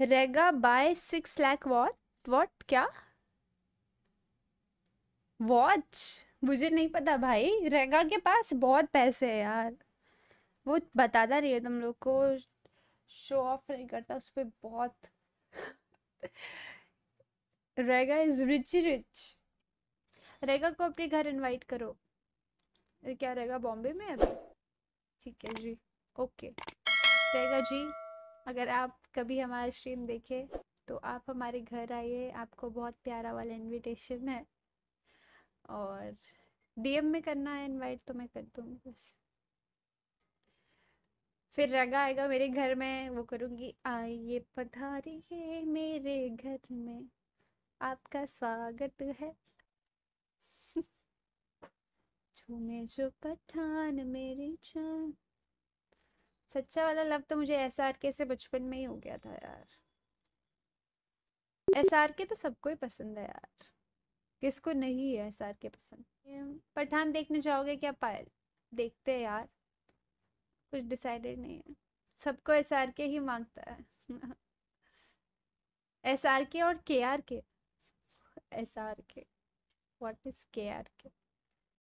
रेगा by six लैक what what क्या वॉच मुझे नहीं पता भाई रेगा के पास बहुत पैसे है यार वो बताता नहीं है तुम लोग को शो ऑफ नहीं करता उस पर बहुत रेगा इज रिच रिच रेगा को अपने घर इनवाइट करो क्या रहेगा बॉम्बे में अभी ठीक है जी ओके रहेगा जी अगर आप कभी हमारा स्ट्रीम देखें तो आप हमारे घर आइए आपको बहुत प्यारा वाला इनविटेशन है और डीएम में करना है इनवाइट तो मैं कर दूंगी बस फिर रगा आएगा मेरे घर में वो करूंगी आइए पधारिए मेरे घर में आपका स्वागत है झूमे जो पठान मेरी जान सच्चा वाला लव तो मुझे एस आर के से बचपन में ही हो गया था यार एस आर के तो सबको ही पसंद है यार किसको नहीं है एस आर के पसंद hmm, पठान देखने जाओगे क्या पायल देखते हैं यार कुछ डिसाइडेड नहीं है सबको एस आर के ही मांगता है एस आर के और K R K S R K what is K R के